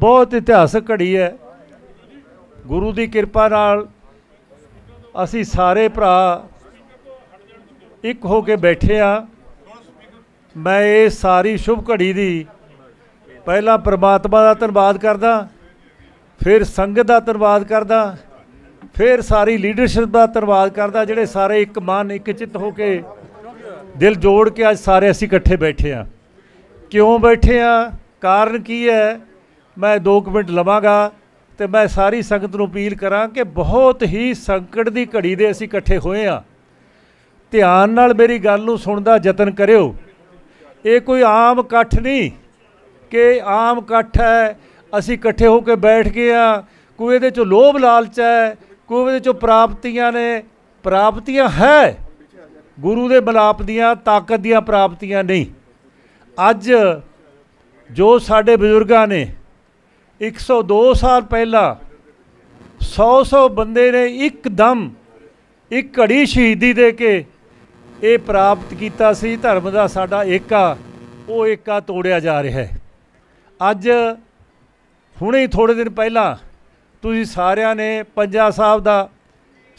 ਬਹੁਤ ਇਤਿਹਾਸਕ ਘੜੀ ਹੈ ਗੁਰੂ ਦੀ ਕਿਰਪਾ ਨਾਲ ਅਸੀਂ ਸਾਰੇ ਭਰਾ ਇੱਕ ਹੋ ਕੇ ਬੈਠੇ ਆ ਮੈਂ ਇਹ ਸਾਰੀ ਸ਼ੁਭ ਘੜੀ ਦੀ ਪਹਿਲਾਂ ਪ੍ਰਮਾਤਮਾ ਦਾ ਧੰਨਵਾਦ ਕਰਦਾ ਫਿਰ ਸੰਗਤ ਦਾ ਧੰਨਵਾਦ ਕਰਦਾ ਫਿਰ ਸਾਰੀ ਲੀਡਰਸ਼ਿਪ ਦਾ ਧੰਨਵਾਦ ਕਰਦਾ ਜਿਹੜੇ ਸਾਰੇ ਇੱਕ ਮਨ ਇੱਕ ਚਿੱਤ ਹੋ ਕੇ ਦਿਲ ਜੋੜ ਕੇ ਅੱਜ ਸਾਰੇ ਅਸੀਂ ਇਕੱਠੇ ਬੈਠੇ ਆ ਕਿਉਂ ਬੈਠੇ ਆ ਕਾਰਨ ਕੀ ਹੈ ਮੈਂ 2 ਮਿੰਟ ਲਵਾਂਗਾ ਤੇ ਮੈਂ ਸਾਰੀ ਸੰਗਤ ਨੂੰ ਅਪੀਲ ਕਰਾਂ ਕਿ ਬਹੁਤ ਹੀ ਸੰਕਟ ਦੀ ਘੜੀ ਦੇ ਅਸੀਂ ਇਕੱਠੇ ਹੋਏ ਆ ਧਿਆਨ ਨਾਲ ਮੇਰੀ ਗੱਲ ਨੂੰ ਸੁਣਦਾ ਯਤਨ ਕਰਿਓ ਇਹ ਕੋਈ ਆਮ ਇਕੱਠ ਨਹੀਂ ਕਿ ਆਮ ਇਕੱਠ ਹੈ ਅਸੀਂ ਇਕੱਠੇ ਹੋ ਕੇ ਬੈਠ ਗਏ ਆ ਕੋਈ ਇਹਦੇ ਚੋਂ ਲੋਭ ਲਾਲਚ ਹੈ ਕੋਈ ਇਹਦੇ ਚੋਂ ਪ੍ਰਾਪਤੀਆਂ ਨੇ ਪ੍ਰਾਪਤੀਆਂ ਹੈ ਗੁਰੂ ਦੇ ਬਲਾਪ ਦੀਆਂ ਤਾਕਤ ਦੀਆਂ ਪ੍ਰਾਪਤੀਆਂ ਨਹੀਂ ਅੱਜ ਜੋ ਸਾਡੇ ਬਜ਼ੁਰਗਾਂ ਨੇ 102 ਸਾਲ ਪਹਿਲਾਂ 100-100 ਬੰਦੇ ਨੇ ਇੱਕਦਮ ਇੱਕ ਘੜੀ ਸ਼ਹੀਦੀ ਦੇ ਕੇ ਇਹ ਪ੍ਰਾਪਤ ਕੀਤਾ ਸੀ ਧਰਮ ਦਾ ਸਾਡਾ ਏਕਾ ਉਹ ਏਕਾ ਤੋੜਿਆ ਜਾ ਰਿਹਾ ਹੈ ਅੱਜ ਹੁਣੇ ਥੋੜੇ ਦਿਨ ਪਹਿਲਾਂ ਤੁਸੀਂ ਸਾਰਿਆਂ ਨੇ ਪੰਜਾ ਸਾਹਿਬ ਦਾ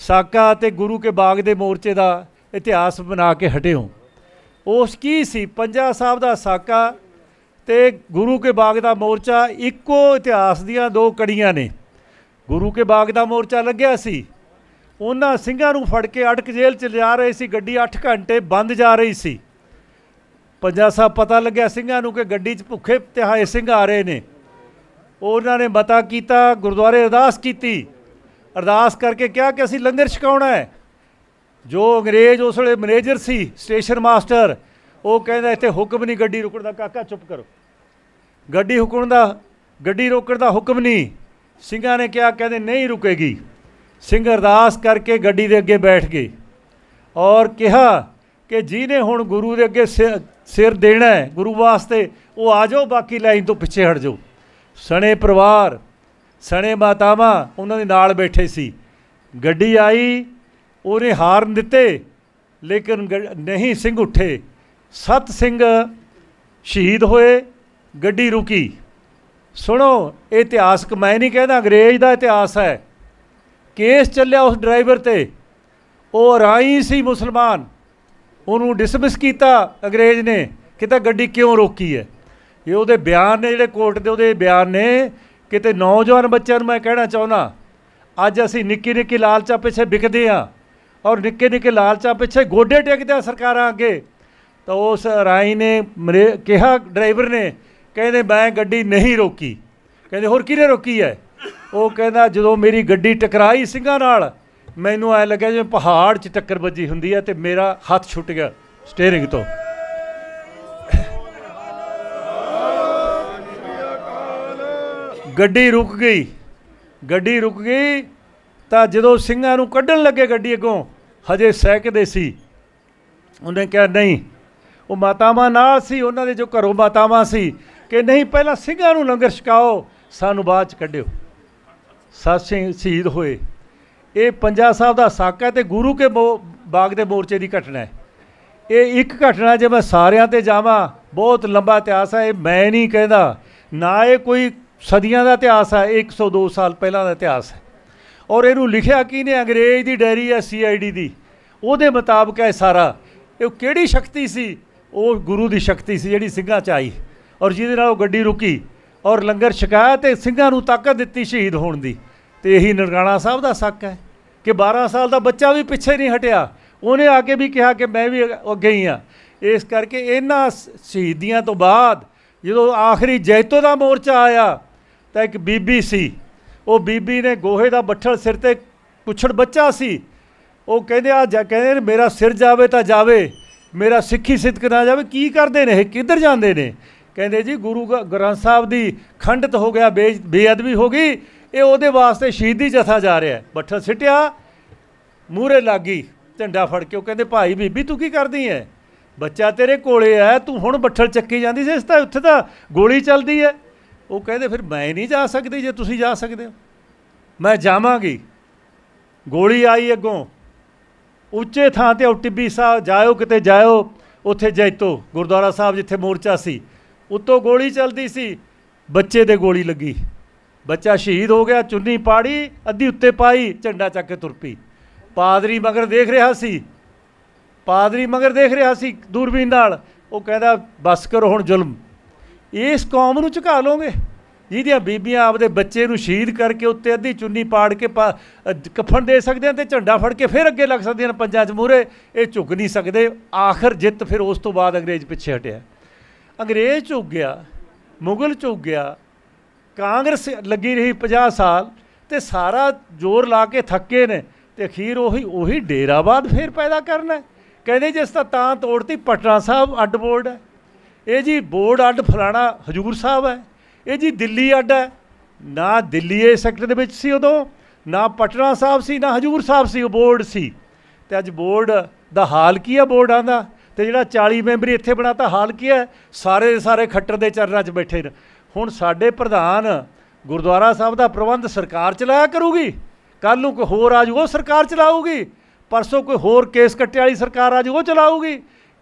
ਸਾਕਾ ਤੇ ਗੁਰੂ ਕੇ ਬਾਗ ਦੇ ਮੋਰਚੇ ਦਾ ਇਤਿਹਾਸ ਬਣਾ ਕੇ ਹਟਿਓ ਉਸ ਕੀ ਸੀ ਪੰਜਾ ਸਾਹਿਬ ਦਾ ਸਾਕਾ ਤੇ ਗੁਰੂ ਕੇ ਬਾਗ ਦਾ ਮੋਰਚਾ ਇੱਕੋ ਇਤਿਹਾਸ ਦੀਆਂ ਦੋ ਕੜੀਆਂ ਨੇ ਗੁਰੂ ਕੇ ਬਾਗ ਦਾ ਮੋਰਚਾ ਲੱਗਿਆ ਸੀ ਉਹਨਾਂ ਸਿੰਘਾਂ ਨੂੰ ਫੜ ਕੇ ਅਟਕ ਜੇਲ੍ਹ ਚ ਲਿਆ ਰਹੇ ਸੀ ਗੱਡੀ 8 ਘੰਟੇ ਬੰਦ ਜਾ ਰਹੀ ਸੀ ਪੰਜਾ ਸਾਹਿਬ ਪਤਾ ਲੱਗਿਆ ਸਿੰਘਾਂ ਨੂੰ ਕਿ ਗੱਡੀ 'ਚ ਭੁੱਖੇ ਤਿਹਾਏ ਸਿੰਘ ਆ ਰਹੇ ਨੇ ਉਹਨਾਂ ਨੇ ਮਤਾ ਕੀਤਾ ਗੁਰਦੁਆਰੇ ਅਰਦਾਸ ਕੀਤੀ ਅਰਦਾਸ ਕਰਕੇ ਕਿਹਾ ਕਿ ਅਸੀਂ ਲੰਗਰ ਛਕਾਉਣਾ ਹੈ ਜੋ ਅੰਗਰੇਜ਼ ਉਸ ਵੇਲੇ ਮੈਨੇਜਰ ਸੀ ਸਟੇਸ਼ਨ ਮਾਸਟਰ ਉਹ ਕਹਿੰਦਾ ਇੱਥੇ ਹੁਕਮ ਨਹੀਂ ਗੱਡੀ ਰੁਕਣ ਦਾ ਕਾਕਾ ਚੁੱਪ ਕਰੋ ਗੱਡੀ ਹੁਕਮ ਦਾ ਗੱਡੀ ਰੋਕਣ ਦਾ ਹੁਕਮ ਨਹੀਂ ਸਿੰਘਾਂ ਨੇ ਕਿਹਾ ਕਹਿੰਦੇ ਨਹੀਂ ਰੁਕੇਗੀ ਸਿੰਘ ਅਰਦਾਸ ਕਰਕੇ ਗੱਡੀ ਦੇ ਅੱਗੇ ਬੈਠ ਗਏ ਔਰ ਕਿਹਾ ਕਿ ਜਿਹਨੇ ਹੁਣ ਗੁਰੂ ਦੇ ਅੱਗੇ ਸਿਰ ਦੇਣਾ ਹੈ ਗੁਰੂ ਵਾਸਤੇ ਉਹ ਆ ਜਾਓ ਬਾਕੀ ਲਾਈਨ ਤੋਂ ਪਿੱਛੇ ਹਟ ਜਾਓ ਸਣੇ ਪਰਿਵਾਰ ਸਣੇ ਮਾਤਾਵਾਂ ਉਹਨਾਂ ਦੇ ਨਾਲ ਬੈਠੇ ਸੀ ਗੱਡੀ ਆਈ ਉਹਨੇ ਹਾਰਨ ਦਿੱਤੇ ਲੇਕਿਨ ਨਹੀਂ ਸਿੰਘ ਉੱਠੇ ਸਤ ਸਿੰਘ ਸ਼ਹੀਦ ਹੋਏ ਗੱਡੀ ਰੁਕੀ ਸੁਣੋ ਇਤਿਹਾਸਕ ਮੈਂ ਨਹੀਂ ਕਹਿੰਦਾ ਅੰਗਰੇਜ਼ ਦਾ ਇਤਿਹਾਸ ਹੈ ਕੇਸ ਚੱਲਿਆ ਉਸ ਡਰਾਈਵਰ ਤੇ ਉਹ ਰਾਈ ਸੀ ਮੁਸਲਮਾਨ ਉਹਨੂੰ ਡਿਸਮਿਸ ਕੀਤਾ ਅੰਗਰੇਜ਼ ਨੇ ਕਿਤਾ ਗੱਡੀ ਕਿਉਂ ਰੋਕੀ ਹੈ ਇਹ ਉਹਦੇ ਬਿਆਨ ਨੇ ਜਿਹੜੇ ਕੋਰਟ ਦੇ ਉਹਦੇ ਬਿਆਨ ਨੇ ਕਿਤੇ ਨੌਜਵਾਨ ਬੱਚਿਆਂ ਨੂੰ ਮੈਂ ਕਹਿਣਾ ਚਾਹੁੰਦਾ ਅੱਜ ਅਸੀਂ ਨਿੱਕੀ ਨਿੱਕੀ ਲਾਲਚਾਂ ਪਿੱਛੇ ਵਿਕਦੇ ਆ ਔਰ ਨਿੱਕੇ ਨਿੱਕੇ ਲਾਲਚਾਂ ਪਿੱਛੇ ਗੋਡੇ ਟੇਕਦੇ ਆ ਸਰਕਾਰਾਂ ਅੱਗੇ ਤਾਂ ਉਸ ਰਾਈ ਨੇ ਕਿਹਾ ਡਰਾਈਵਰ ਨੇ ਕਹਿੰਦੇ ਮੈਂ ਗੱਡੀ ਨਹੀਂ ਰੋਕੀ ਕਹਿੰਦੇ ਹੋਰ ਕਿਹਨੇ ਰੋਕੀ ਹੈ ਉਹ ਕਹਿੰਦਾ ਜਦੋਂ ਮੇਰੀ ਗੱਡੀ ਟਕਰਾਈ ਸਿੰਘਾਂ ਨਾਲ ਮੈਨੂੰ ਐ ਲੱਗਿਆ ਜਿਵੇਂ ਪਹਾੜ 'ਚ ਟੱਕਰ ਵੱਜੀ ਹੁੰਦੀ ਹੈ ਤੇ ਮੇਰਾ ਹੱਥ ਛੁੱਟ ਗਿਆ ਸਟੀering ਤੋਂ ਗੱਡੀ ਰੁਕ ਗਈ ਗੱਡੀ ਰੁਕ ਗਈ ਤਾਂ ਜਦੋਂ ਸਿੰਘਾਂ ਨੂੰ ਕੱਢਣ ਲੱਗੇ ਗੱਡੀ ਅੱਗੋਂ ਹਜੇ ਸਹਿਕਦੇ ਸੀ ਉਹਨੇ ਕਿਹਾ ਨਹੀਂ ਉਹ ਮਾਤਾਵਾਂ ਨਾਲ ਸੀ ਉਹਨਾਂ ਦੇ ਜੋ ਘਰੋਂ ਮਾਤਾਵਾਂ ਸੀ ਕਿ ਨਹੀਂ ਪਹਿਲਾਂ ਸਿੰਘਾਂ ਨੂੰ ਲੰਗਰ ਛਕਾਓ ਸਾਨੂੰ ਬਾਅਦ ਚ ਕੱਢਿਓ ਸਤ ਸਿੰਘ ਸ਼ਹੀਦ ਹੋਏ ਇਹ ਪੰਜਾ ਸਾਹਿਬ ਦਾ ਸਾਕਾ ਤੇ ਗੁਰੂ ਕੇ ਬਾਗ ਦੇ ਮੋਰਚੇ ਦੀ ਘਟਨਾ ਹੈ ਇਹ ਇੱਕ ਘਟਨਾ ਜੇ ਮੈਂ ਸਾਰਿਆਂ ਤੇ ਜਾਵਾਂ ਬਹੁਤ ਲੰਬਾ ਇਤਿਹਾਸ ਹੈ ਇਹ ਮੈਂ ਨਹੀਂ ਕਹਿੰਦਾ ਨਾ ਇਹ ਕੋਈ ਸਦੀਆਂ ਦਾ ਇਤਿਹਾਸ ਹੈ 102 ਸਾਲ ਪਹਿਲਾਂ ਦਾ ਇਤਿਹਾਸ ਹੈ ਔਰ ਇਹਨੂੰ ਲਿਖਿਆ ਕਿਨੇ ਅੰਗਰੇਜ਼ ਦੀ ਡਾਇਰੀ ਹੈ ਸੀਆਈਡੀ ਦੀ ਉਹਦੇ ਮੁਤਾਬਕ ਹੈ ਸਾਰਾ ਇਹ ਕਿਹੜੀ ਸ਼ਕਤੀ ਸੀ ਉਹ ਗੁਰੂ ਦੀ ਸ਼ਕਤੀ ਸੀ ਜਿਹੜੀ ਸਿੰਘਾਂ 'ਚ ਆਈ ਔਰ ਜਿਹਦੇ ਨਾਲ ਉਹ ਗੱਡੀ ਰੁਕੀ ਔਰ ਲੰਗਰ ਛਕਾਇਆ ਤੇ ਸਿੰਘਾਂ ਨੂੰ ਤਾਕਤ ਦਿੱਤੀ ਸ਼ਹੀਦ ਹੋਣ ਦੀ ਤੇ ਇਹੀ ਨਰਗਾਣਾ ਸਾਹਿਬ ਦਾ ਸੱਕ ਹੈ ਕਿ 12 ਸਾਲ ਦਾ ਬੱਚਾ ਵੀ ਪਿੱਛੇ ਨਹੀਂ ਹਟਿਆ ਉਹਨੇ ਆ ਕੇ ਵੀ ਕਿਹਾ ਕਿ ਮੈਂ ਵੀ ਅੱਗੇ ਹੀ ਆ ਇਸ ਕਰਕੇ ਇਹਨਾਂ ਸ਼ਹੀਦੀਆਂ ਤੋਂ ਬਾਅਦ ਜਦੋਂ ਆਖਰੀ ਜੈਤੋ ਦਾ ਮੋਰਚਾ ਆਇਆ ਤਾਂ ਇੱਕ ਬੀਬੀ ਸੀ ਉਹ ਬੀਬੀ ਨੇ ਗੋਹੇ ਦਾ ਬੱਠਲ ਸਿਰ ਤੇ ਪੁੱਛੜ ਬੱਚਾ ਸੀ ਉਹ ਕਹਿੰਦੇ ਆ ਕਹਿੰਦੇ ਮੇਰਾ ਸਿਰ ਜਾਵੇ ਤਾਂ ਜਾਵੇ ਮੇਰਾ ਸਿੱਖੀ ਸਿੱਧਕ ਨਾ ਜਾਵੇ ਕੀ ਕਰਦੇ ਨੇ ਇਹ ਕਿੱਧਰ ਜਾਂਦੇ ਨੇ ਕਹਿੰਦੇ ਜੀ ਗੁਰੂ ਗ੍ਰੰਥ ਸਾਹਿਬ ਦੀ ਖੰਡਿਤ ਹੋ ਗਿਆ ਬੇਅਦਬੀ ਹੋ ਗਈ ਇਹ ਉਹਦੇ ਵਾਸਤੇ ਸ਼ਹੀਦੀ ਜਥਾ ਜਾ ਰਿਹਾ ਬੱਠਾ ਸਿਟਿਆ ਮੂਰੇ ਲੱਗੀ ਝੰਡਾ ਫੜ ਕੇ ਉਹ ਕਹਿੰਦੇ ਭਾਈ ਬੀਬੀ ਤੂੰ ਕੀ ਕਰਦੀ ਐ ਬੱਚਾ ਤੇਰੇ ਕੋਲੇ ਐ ਤੂੰ ਹੁਣ ਬੱਠਲ ਚੱਕੀ ਜਾਂਦੀ ਸੀ ਇਸ ਤਾਂ ਉੱਥੇ ਤਾਂ ਗੋਲੀ ਚੱਲਦੀ ਐ ਉਹ ਕਹਿੰਦੇ ਫਿਰ ਮੈਂ ਨਹੀਂ ਜਾ ਸਕਦੀ ਜੇ ਤੁਸੀਂ ਜਾ ਸਕਦੇ ਹੋ ਮੈਂ ਜਾਵਾਂਗੀ ਗੋਲੀ ਆਈ ਅੱਗੋਂ ਉੱਚੇ ਥਾਂ ਤੇ ਟਿੱਬੀ ਸਾਹਿਬ ਜਾਇਓ ਕਿਤੇ ਜਾਇਓ ਉੱਥੇ ਜੈਤੋ ਗੁਰਦੁਆਰਾ ਸਾਹਿਬ ਜਿੱਥੇ ਮੋਰਚਾ ਸੀ ਉੱਤੋਂ ਗੋਲੀ ਚੱਲਦੀ ਸੀ ਬੱਚੇ ਦੇ ਗੋਲੀ ਲੱਗੀ ਬੱਚਾ ਸ਼ਹੀਦ ਹੋ ਗਿਆ ਚੁੰਨੀ ਪਾੜੀ ਅੱਧੀ ਉੱਤੇ ਪਾਈ ਝੰਡਾ ਚੱਕ ਕੇ ਤੁਰ ਪਈ ਪਾਦਰੀ ਮਗਰ ਦੇਖ ਰਿਹਾ ਸੀ ਪਾਦਰੀ ਮਗਰ ਦੇਖ ਰਿਹਾ ਸੀ ਦੂਰਬੀਨ ਨਾਲ ਉਹ ਕਹਿੰਦਾ ਬਸ ਕਰੋ ਹੁਣ ਜ਼ੁਲਮ ਇਸ ਕੌਮ ਨੂੰ ਝੁਕਾ ਲੋਗੇ ਜਿਹਦੀਆਂ ਬੀਬੀਆਂ ਆਪਦੇ ਬੱਚੇ ਨੂੰ ਸ਼ਹੀਦ ਕਰਕੇ ਉੱਤੇ ਅੱਧੀ ਚੁੰਨੀ ਪਾੜ ਕੇ ਕਫਨ ਦੇ ਸਕਦੇ ਆ ਤੇ ਝੰਡਾ ਫੜ ਕੇ ਫਿਰ ਅੱਗੇ ਲੱਗ ਸਕਦੇ ਨੇ ਪੰਜਾਂ ਚ ਮੂਰੇ ਇਹ ਝੁਕ ਨਹੀਂ ਸਕਦੇ ਆਖਰ ਜਿੱਤ ਫਿਰ ਉਸ ਤੋਂ ਬਾਅਦ ਅੰਗਰੇਜ਼ ਪਿੱਛੇ ਹਟਿਆ ਅੰਗਰੇਜ਼ ਝੁਕ ਗਿਆ ਮੁਗਲ ਝੁਕ ਗਿਆ ਕਾਂਗਰਸ ਲੱਗੀ ਰਹੀ 50 ਸਾਲ ਤੇ ਸਾਰਾ ਜ਼ੋਰ ਲਾ ਕੇ ਥੱਕੇ ਨੇ ਤੇ ਅਖੀਰ ਉਹੀ ਉਹੀ ਡੇਰਾਬਾਦ ਫੇਰ ਪੈਦਾ ਕਰਨਾ ਕਹਿੰਦੇ ਜਿਸ ਤਾਂ ਤਾਂ ਤੋੜਤੀ ਪਟਨਾ ਸਾਹਿਬ ਅੱਡ ਬੋਰਡ ਹੈ ਇਹ ਜੀ ਬੋਰਡ ਅੱਡ ਫਲਾਣਾ ਹਜੂਰ ਸਾਹਿਬ ਹੈ ਇਹ ਜੀ ਦਿੱਲੀ ਅੱਡ ਹੈ ਨਾ ਦਿੱਲੀ ਇਹ ਸੈਕਟਰ ਦੇ ਵਿੱਚ ਸੀ ਉਦੋਂ ਨਾ ਪਟਨਾ ਸਾਹਿਬ ਸੀ ਨਾ ਹਜੂਰ ਸਾਹਿਬ ਸੀ ਉਹ ਬੋਰਡ ਸੀ ਤੇ ਅੱਜ ਬੋਰਡ ਦਾ ਹਾਲ ਕੀ ਹੈ ਬੋਰਡਾਂ ਦਾ ਤੇ ਜਿਹੜਾ 40 ਮੈਂਬਰੀ ਇੱਥੇ ਬਣਾਤਾ ਹਾਲ ਕੀ ਹੈ ਸਾਰੇ ਸਾਰੇ ਖੱਟਰ ਦੇ ਚਰਨਾਂ 'ਚ ਬੈਠੇ ਨੇ ਹੁਣ ਸਾਡੇ ਪ੍ਰਧਾਨ ਗੁਰਦੁਆਰਾ ਸਾਹਿਬ ਦਾ ਪ੍ਰਬੰਧ ਸਰਕਾਰ ਚਲਾਇਆ ਕਰੂਗੀ ਕੱਲ ਨੂੰ ਕੋਈ ਹੋਰ ਆ ਉਹ ਸਰਕਾਰ ਚਲਾਊਗੀ ਪਰਸੋਂ ਕੋਈ ਹੋਰ ਕੇਸ ਕੱਟੇ ਵਾਲੀ ਸਰਕਾਰ ਆ ਉਹ ਚਲਾਊਗੀ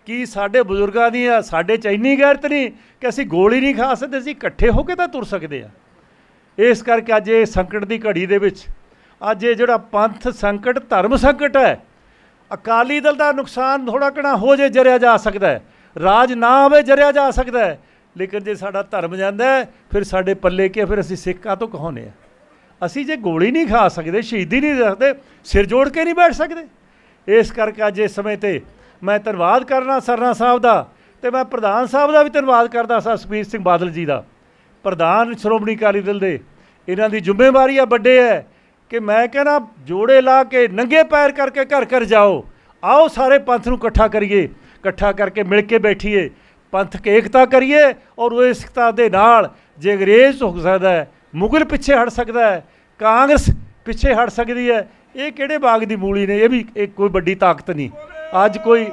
ਕੀ ਸਾਡੇ ਬਜ਼ੁਰਗਾਂ ਦੀ ਸਾਡੇ ਚ ਇੰਨੀ ਗੈਰਤ ਨਹੀਂ ਕਿ ਅਸੀਂ ਗੋਲੀ ਨਹੀਂ ਖਾ ਸਕਦੇ ਅਸੀਂ ਇਕੱਠੇ ਹੋ ਕੇ ਤਾਂ ਤੁਰ ਸਕਦੇ ਆ ਇਸ ਕਰਕੇ ਅੱਜ ਇਹ ਸੰਕਟ ਦੀ ਘੜੀ ਦੇ ਵਿੱਚ ਅੱਜ ਇਹ ਜਿਹੜਾ ਪੰਥ ਸੰਕਟ ਧਰਮ ਸੰਕਟ ਹੈ ਅਕਾਲੀ ਦਲ ਦਾ ਨੁਕਸਾਨ ਥੋੜਾ ਕਣਾ ਹੋ ਜੇ ਜਰਿਆ ਜਾ ਸਕਦਾ ਹੈ ਰਾਜ ਨਾ ਆਵੇ ਜਰਿਆ ਜਾ ਸਕਦਾ ਹੈ ਲੇਕਿਨ ਜੇ ਸਾਡਾ ਧਰਮ ਜਾਂਦਾ ਫਿਰ ਸਾਡੇ ਪੱਲੇ ਕੀ ਫਿਰ ਅਸੀਂ ਸਿੱਖਾਂ ਤੋਂ ਕਹੋਨੇ ਆ ਅਸੀਂ ਜੇ ਗੋਲੀ ਨਹੀਂ ਖਾ ਸਕਦੇ ਸ਼ਹੀਦੀ ਨਹੀਂ ਦੇ ਸਕਦੇ ਸਿਰ ਜੋੜ ਕੇ ਨਹੀਂ ਬੈਠ ਸਕਦੇ ਇਸ ਕਰਕੇ ਅੱਜ ਇਸ ਸਮੇਂ ਤੇ ਮੈਂ ਧੰਨਵਾਦ ਕਰਨਾ ਸਰਨਾ ਸਾਹਿਬ ਦਾ ਤੇ ਮੈਂ ਪ੍ਰਧਾਨ ਸਾਹਿਬ ਦਾ ਵੀ ਧੰਨਵਾਦ ਕਰਦਾ ਸਾ ਸੁਖਬੀਰ ਸਿੰਘ ਬਾਦਲ ਜੀ ਦਾ ਪ੍ਰਧਾਨ ਸ਼੍ਰੋਮਣੀ ਕਾਲੀ ਦਲ ਦੇ ਇਹਨਾਂ ਦੀ ਜ਼ਿੰਮੇਵਾਰੀ ਆ ਵੱਡੇ ਹੈ ਕਿ ਮੈਂ ਕਹਿੰਦਾ ਜੋੜੇ ਲਾ ਕੇ ਨੰਗੇ ਪੈਰ ਕਰਕੇ ਘਰ ਘਰ ਜਾਓ ਆਓ ਸਾਰੇ ਪੰਥ ਨੂੰ ਇਕੱਠਾ ਕਰੀਏ ਇਕੱਠਾ ਕਰਕੇ ਮਿਲ ਕੇ ਬੈਠੀਏ ਕੇ ਇਕਤਾ ਕਰੀਏ ਔਰ ਉਹ ਇਸਕਤਾ ਦੇ ਨਾਲ ਜੇ ਅੰਗਰੇਜ਼ ਹੋ ਸਕਦਾ ਹੈ ਮੁਗਲ ਪਿੱਛੇ ਹਟ ਸਕਦਾ ਹੈ ਕਾਂਗਰਸ ਪਿੱਛੇ ਹਟ ਸਕਦੀ ਹੈ ਇਹ ਕਿਹੜੇ ਬਾਗ ਦੀ ਮੂਲੀ ਨੇ ਇਹ ਵੀ ਇੱਕ ਕੋਈ ਵੱਡੀ ਤਾਕਤ ਨਹੀਂ ਅੱਜ ਕੋਈ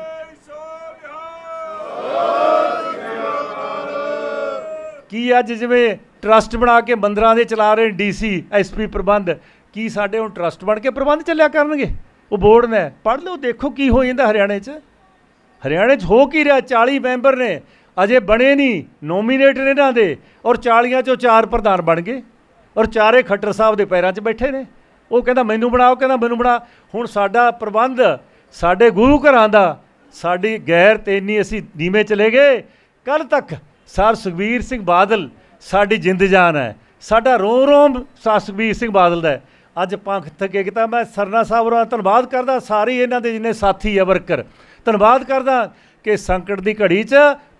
ਕੀ ਅੱਜ ਜਿਵੇਂ ਟਰਸਟ ਬਣਾ ਕੇ ਮੰਦਰਾਂ ਦੇ ਚਲਾ ਰਹੇ ਡੀਸੀ ਐਸਪੀ ਪ੍ਰਬੰਧ ਕੀ ਸਾਡੇ ਹੁਣ ਟਰਸਟ ਬਣ ਕੇ ਪ੍ਰਬੰਧ ਚੱਲਿਆ ਕਰਨਗੇ ਉਹ ਬੋਰਡ ਨੇ ਪੜ੍ਹ ਲਓ ਦੇਖੋ ਕੀ ਹੋ ਜਾਂਦਾ ਹਰਿਆਣੇ 'ਚ ਹਰਿਆਣੇ 'ਚ ਹੋ ਕੀ ਰਿਹਾ 40 ਮੈਂਬਰ ਨੇ ਅਜੇ ਬਣੇ ਨਹੀਂ ਨੋਮੀਨੇਟਰ ਇਹਨਾਂ ਦੇ ਔਰ 40ਾਂ 'ਚੋਂ ਚਾਰ ਪ੍ਰਧਾਨ ਬਣ ਗਏ ਔਰ ਚਾਰੇ ਖੱਟਰ ਸਾਹਿਬ ਦੇ ਪੈਰਾਂ 'ਚ ਬੈਠੇ ਨੇ ਉਹ ਕਹਿੰਦਾ ਮੈਨੂੰ ਬਣਾਓ ਕਹਿੰਦਾ ਮੈਨੂੰ ਬਣਾ ਹੁਣ ਸਾਡਾ ਪ੍ਰਬੰਧ ਸਾਡੇ ਗੁਰੂ ਘਰਾਂ ਦਾ ਸਾਡੀ ਗੈਰ ਤੇ ਇੰਨੀ ਅਸੀਂ ਨੀਵੇਂ ਚਲੇ ਗਏ ਕੱਲ ਤੱਕ ਸਰ ਸੁਖਵੀਰ ਸਿੰਘ ਬਾਦਲ ਸਾਡੀ ਜਿੰਦ ਜਾਨ ਹੈ ਸਾਡਾ ਰੋ ਰੋਮ ਸਰ ਸਿੰਘ ਬਾਦਲ ਦਾ ਅੱਜ ਪੰਖ ਥੱਕੇ ਕਿਤਾ ਮੈਂ ਸਰਨਾ ਸਾਹਿਬ ਦਾ ਧੰਨਵਾਦ ਕਰਦਾ ਸਾਰੇ ਇਹਨਾਂ ਦੇ ਜਿੰਨੇ ਸਾਥੀ ਆ ਵਰਕਰ ਧੰਨਵਾਦ ਕਰਦਾ ਕਿ ਸੰਕਟ ਦੀ ਘੜੀ 'ਚ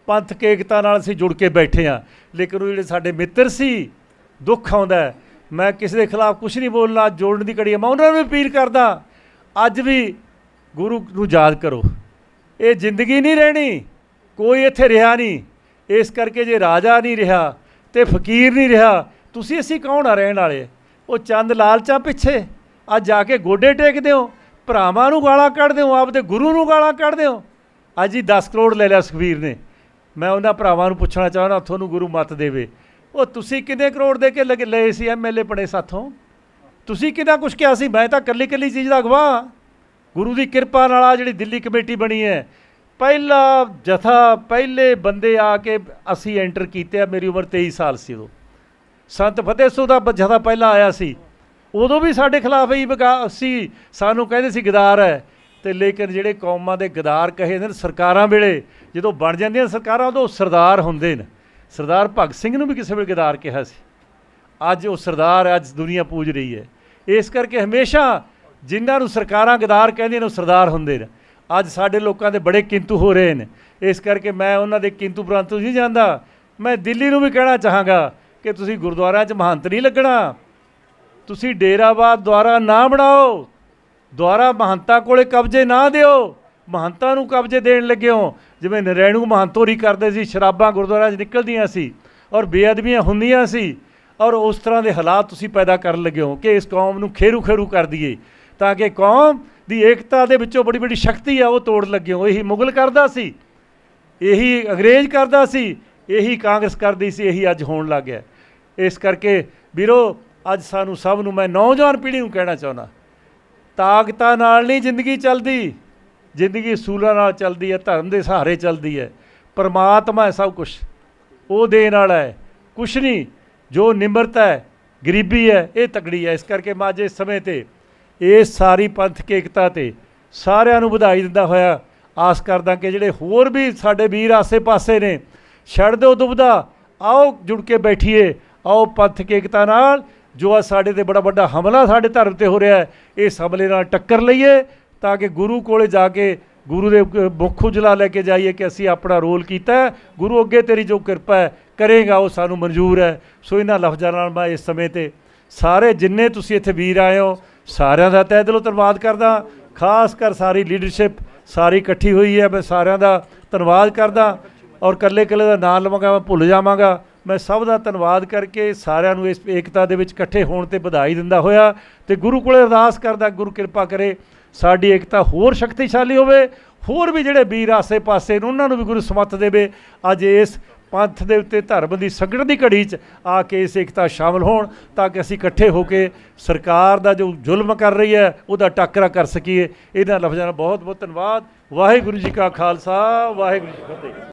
ਪੰਥ ਕੇਕਤਾ ਨਾਲ ਅਸੀਂ ਜੁੜ ਕੇ ਬੈਠੇ ਆ ਲੇਕਿਨ ਉਹ ਜਿਹੜੇ ਸਾਡੇ ਮਿੱਤਰ ਸੀ ਦੁੱਖ ਆਉਂਦਾ ਮੈਂ ਕਿਸੇ ਦੇ ਖਿਲਾਫ ਕੁਝ ਨਹੀਂ ਬੋਲਣਾ ਜੋੜਨ ਦੀ ਘੜੀ ਮੈਂ ਉਹਨਾਂ ਨੂੰ ਅਪੀਲ ਕਰਦਾ ਅੱਜ ਵੀ ਗੁਰੂ ਨੂੰ ਯਾਦ ਕਰੋ ਇਹ ਜ਼ਿੰਦਗੀ ਨਹੀਂ ਰਹਿਣੀ ਕੋਈ ਇੱਥੇ ਰਿਹਾ ਨਹੀਂ ਇਸ ਕਰਕੇ ਜੇ ਰਾਜਾ ਨਹੀਂ ਰਿਹਾ ਤੇ ਫਕੀਰ ਨਹੀਂ ਰਿਹਾ ਤੁਸੀਂ ਅਸੀਂ ਕੌਣ ਆ ਰਹਿਣ ਵਾਲੇ ਉਹ ਚੰਦ ਲਾਲਚਾਂ ਪਿੱਛੇ ਆ ਜਾ ਕੇ ਗੋਡੇ ਟੇਕਦੇ ਹੋ ਭਰਾਵਾਂ ਨੂੰ ਗਾਲਾਂ ਕੱਢਦੇ ਹੋ ਆਪਦੇ ਗੁਰੂ ਨੂੰ ਗਾਲਾਂ ਕੱਢਦੇ ਹੋ ਅੱਜ ਹੀ 10 ਕਰੋੜ ਲੈ ਲਿਆ ਸੁਖਵੀਰ ਨੇ ਮੈਂ ਉਹਨਾਂ ਭਰਾਵਾਂ ਨੂੰ ਪੁੱਛਣਾ ਚਾਹੁੰਦਾ ਤੁਹਾਨੂੰ ਗੁਰੂ ਮਤ ਦੇਵੇ ਉਹ ਤੁਸੀਂ ਕਿੰਨੇ ਕਰੋੜ ਦੇ ਕੇ ਲਏ ਸੀ ਐਮਐਲਏ ਬਣੇ ਸਾਥੋਂ ਤੁਸੀਂ ਕਿਦਾਂ ਕੁਝ ਕਿਹਾ ਸੀ ਮੈਂ ਤਾਂ ਕੱਲੀ ਕੱਲੀ ਚੀਜ਼ ਦਾ ਗਵਾਹ ਗੁਰੂ ਦੀ ਕਿਰਪਾ ਨਾਲ ਆ ਜਿਹੜੀ ਦਿੱਲੀ ਕਮੇਟੀ ਬਣੀ ਹੈ ਪਹਿਲਾ ਜਥਾ ਪਹਿਲੇ ਬੰਦੇ ਆ ਕੇ ਅਸੀਂ ਐਂਟਰ ਕੀਤੇ ਆ ਮੇਰੀ ਉਮਰ 23 ਸਾਲ ਸੀ ਉਦੋਂ ਸੰਤ ਫਤਿਹ ਸੂ ਦਾ ਜਥਾ ਪਹਿਲਾ ਆਇਆ ਸੀ ਉਦੋਂ ਵੀ ਸਾਡੇ ਖਿਲਾਫ ਹੀ ਸੀ ਸਾਨੂੰ ਕਹਿੰਦੇ ਸੀ ਗਦਾਰ ਹੈ ਤੇ ਲੇਕਿਨ ਜਿਹੜੇ ਕੌਮਾਂ ਦੇ ਗਦਾਰ ਕਹੇ ਨੇ ਸਰਕਾਰਾਂ ਵੇਲੇ ਜਦੋਂ ਬਣ ਜਾਂਦੀਆਂ ਸਰਕਾਰਾਂ ਉਦੋਂ ਸਰਦਾਰ ਹੁੰਦੇ ਨੇ ਸਰਦਾਰ ਭਗਤ ਸਿੰਘ ਨੂੰ ਵੀ ਕਿਸੇ ਵੇਲੇ ਗਦਾਰ ਕਿਹਾ ਸੀ ਅੱਜ ਉਹ ਸਰਦਾਰ ਅੱਜ ਦੁਨੀਆ ਪੂਜ ਰਹੀ ਹੈ ਇਸ ਕਰਕੇ ਹਮੇਸ਼ਾ ਜਿਨ੍ਹਾਂ ਨੂੰ ਸਰਕਾਰਾਂ ਗਦਾਰ ਕਹਿੰਦੀਆਂ ਨੇ ਸਰਦਾਰ ਹੁੰਦੇ ਨੇ ਅੱਜ ਸਾਡੇ ਲੋਕਾਂ ਦੇ ਬੜੇ ਕਿੰਤੂ ਹੋ ਰਹੇ ਨੇ ਇਸ ਕਰਕੇ ਮੈਂ ਉਹਨਾਂ ਦੇ ਕਿੰਤੂ ਪ੍ਰਾਂਤੂ ਨਹੀਂ ਜਾਂਦਾ ਮੈਂ ਦਿੱਲੀ ਨੂੰ ਵੀ ਕਹਿਣਾ ਚਾਹਾਂਗਾ ਕਿ ਤੁਸੀਂ ਗੁਰਦੁਆਰਿਆਂ 'ਚ ਮਹੰਤ ਨਹੀਂ ਲੱਗਣਾ ਤੁਸੀਂ ਡੇਰਾਬਾਦ ਦੁਆਰਾ ਨਾ ਬਣਾਓ ਦੁਆਰਾ ਮਹੰਤਾ ਕੋਲੇ ਕਬਜ਼ੇ ਨਾ ਦਿਓ ਮਹੰਤਾ ਨੂੰ ਕਬਜ਼ੇ ਦੇਣ ਲੱਗੇ ਹੋ ਜਿਵੇਂ ਨਰੈਣੂ ਮਹੰਤੋਰੀ ਕਰਦੇ ਸੀ ਸ਼ਰਾਬਾਂ ਗੁਰਦੁਆਰਿਆਂ 'ਚ ਨਿਕਲਦੀਆਂ ਸੀ ਔਰ ਬੇਅਦਬੀਆਂ ਹੁੰਦੀਆਂ ਸੀ ਔਰ ਉਸ ਤਰ੍ਹਾਂ ਦੇ ਹਾਲਾਤ ਤੁਸੀਂ ਪੈਦਾ ਕਰਨ ਲੱਗੇ ਹੋ ਕਿ ਇਸ ਕੌਮ ਨੂੰ ਖੇਰੂ ਖੇਰੂ ਕਰ ਦਈਏ ਤਾਂ ਕਿ ਕੌਮ ਦੀ ਏਕਤਾ ਦੇ ਵਿੱਚੋਂ ਬੜੀ ਬੜੀ ਸ਼ਕਤੀ ਆ ਉਹ ਤੋੜ ਲੱਗਿਓ ਇਹੀ ਮੁਗਲ ਕਰਦਾ ਸੀ ਇਹੀ ਅੰਗਰੇਜ਼ ਕਰਦਾ ਸੀ ਇਹੀ ਕਾਂਗਰਸ ਕਰਦੀ ਸੀ ਇਹੀ ਅੱਜ ਹੋਣ ਲੱਗ ਗਿਆ ਇਸ ਕਰਕੇ ਵੀਰੋ ਅੱਜ ਸਾਨੂੰ ਸਭ ਨੂੰ ਮੈਂ ਨੌਜਵਾਨ ਪੀੜ੍ਹੀ ਨੂੰ ਕਹਿਣਾ ਚਾਹੁੰਦਾ ਤਾਕਤਾਂ ਨਾਲ ਨਹੀਂ ਜ਼ਿੰਦਗੀ ਚੱਲਦੀ ਜ਼ਿੰਦਗੀ ਸੂਲਾਂ ਨਾਲ ਚੱਲਦੀ ਹੈ ਧਰਮ ਦੇ ਸਹਾਰੇ ਚੱਲਦੀ ਹੈ ਪਰਮਾਤਮਾ ਹੈ ਸਭ ਕੁਝ ਉਹ ਦੇਣ ਵਾਲਾ ਹੈ ਕੁਛ ਨਹੀਂ ਜੋ ਨਿਮਰਤਾ ਹੈ ਗਰੀਬੀ ਹੈ ਇਹ ਤਕੜੀ ਹੈ ਇਸ ਕਰਕੇ ਮਾਝੇ ਸਮੇਂ ਤੇ ਇਸ ਸਾਰੀ ਪੰਥਕ ਏਕਤਾ ਤੇ ਸਾਰਿਆਂ ਨੂੰ ਵਧਾਈ ਦਿੰਦਾ ਹੋਇਆ ਆਸ ਕਰਦਾ ਕਿ ਜਿਹੜੇ ਹੋਰ ਵੀ ਸਾਡੇ ਵੀਰ ਆਸੇ-ਪਾਸੇ ਨੇ ਛੱਡ ਦਿਓ ਦੁਬਦਾ ਆਓ ਜੁੜ ਕੇ ਬੈਠੀਏ ਆਓ ਪੰਥਕ ਏਕਤਾ ਨਾਲ ਜੋ ਆ ਸਾਡੇ ਤੇ ਬੜਾ ਵੱਡਾ ਹਮਲਾ ਸਾਡੇ ਧਰਮ ਤੇ ਹੋ ਰਿਹਾ ਹੈ ਇਸ ਹਮਲੇ ਨਾਲ ਟੱਕਰ ਲਈਏ ਤਾਂ ਕਿ ਗੁਰੂ ਕੋਲੇ ਜਾ ਕੇ ਗੁਰੂ ਦੇ ਮੁੱਖ ਉਜਲਾ ਲੈ ਕੇ ਜਾਈਏ ਕਿ ਅਸੀਂ ਆਪਣਾ ਰੋਲ ਕੀਤਾ ਗੁਰੂ ਅੱਗੇ ਤੇਰੀ ਜੋ ਕਿਰਪਾ ਹੈ ਕਰੇਗਾ ਉਹ ਸਾਨੂੰ ਮਨਜ਼ੂਰ ਹੈ ਸੋ ਇਹਨਾਂ ਲਫ਼ਜ਼ਾਂ ਨਾਲ ਮੈਂ ਇਸ ਸਮੇਂ ਤੇ ਸਾਰੇ ਜਿੰਨੇ ਤੁਸੀਂ ਇੱਥੇ ਵੀਰ ਆਏ ਹੋ ਸਾਰਿਆਂ ਦਾ ਤਹਿ ਦਿਲੋਂ ਧੰਨਵਾਦ ਕਰਦਾ ਖਾਸ ਕਰ ਸਾਰੀ ਲੀਡਰਸ਼ਿਪ ਸਾਰੀ ਇਕੱਠੀ ਹੋਈ ਹੈ ਮੈਂ ਸਾਰਿਆਂ ਦਾ ਧੰਨਵਾਦ ਕਰਦਾ ਔਰ ਕੱਲੇ ਕੱਲੇ ਦਾ ਨਾਮ ਲਵਾਂਗਾ ਮੈਂ ਭੁੱਲ ਜਾਵਾਂਗਾ ਮੈਂ ਸਭ ਦਾ ਧੰਨਵਾਦ ਕਰਕੇ ਸਾਰਿਆਂ ਨੂੰ ਇਸ ਏਕਤਾ ਦੇ ਵਿੱਚ ਇਕੱਠੇ ਹੋਣ ਤੇ ਵਧਾਈ ਦਿੰਦਾ ਹੋਇਆ ਤੇ ਗੁਰੂ ਕੋਲੇ ਅਰਦਾਸ ਕਰਦਾ ਗੁਰੂ ਕਿਰਪਾ ਕਰੇ ਸਾਡੀ ਏਕਤਾ ਹੋਰ ਸ਼ਕਤੀਸ਼ਾਲੀ ਹੋਵੇ ਹੋਰ ਵੀ ਜਿਹੜੇ ਵੀਰ ਆਸੇ ਪਾਸੇ ਨੇ ਉਹਨਾਂ ਨੂੰ ਵੀ ਗੁਰੂ ਸਮੱਤ ਦੇਵੇ ਅੱਜ ਇਸ ਪੰਥ ਦੇ ਉੱਤੇ ਧਰਮ ਦੀ ਸੰਗਠਨ ਦੀ ਘੜੀ 'ਚ ਆ ਕੇ ਇਸ ਇਕਤਾ ਸ਼ਾਮਲ ਹੋਣ ਤਾਂ ਕਿ ਅਸੀਂ ਇਕੱਠੇ ਹੋ ਕੇ ਸਰਕਾਰ ਦਾ ਜੋ ਜ਼ੁਲਮ ਕਰ ਰਹੀ ਹੈ ਉਹਦਾ ਟੱਕਰਾ ਕਰ ਸਕੀਏ ਇਹਨਾਂ ਲਫ਼ਜ਼ਾਂ ਦਾ ਬਹੁਤ ਬਹੁਤ ਧੰਨਵਾਦ ਵਾਹਿਗੁਰੂ ਜੀ ਕਾ ਖਾਲਸਾ ਵਾਹਿਗੁਰੂ ਜੀ ਕੀ ਫਤਿਹ